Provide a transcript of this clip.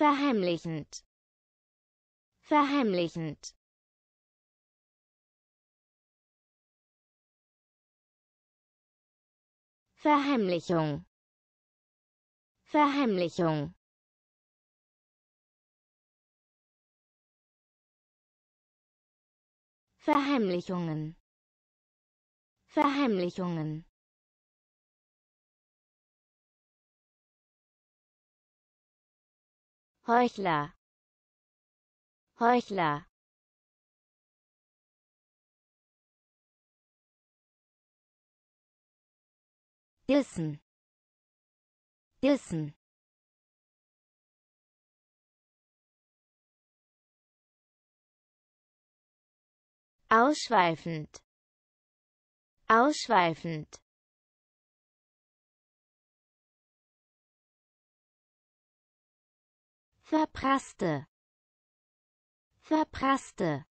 verheimlichend verheimlichend Verheimlichung Verheimlichung Verheimlichungen Verheimlichungen Heuchler Heuchler Dissen Dissen Ausschweifend. Ausschweifend. verprasste verprasste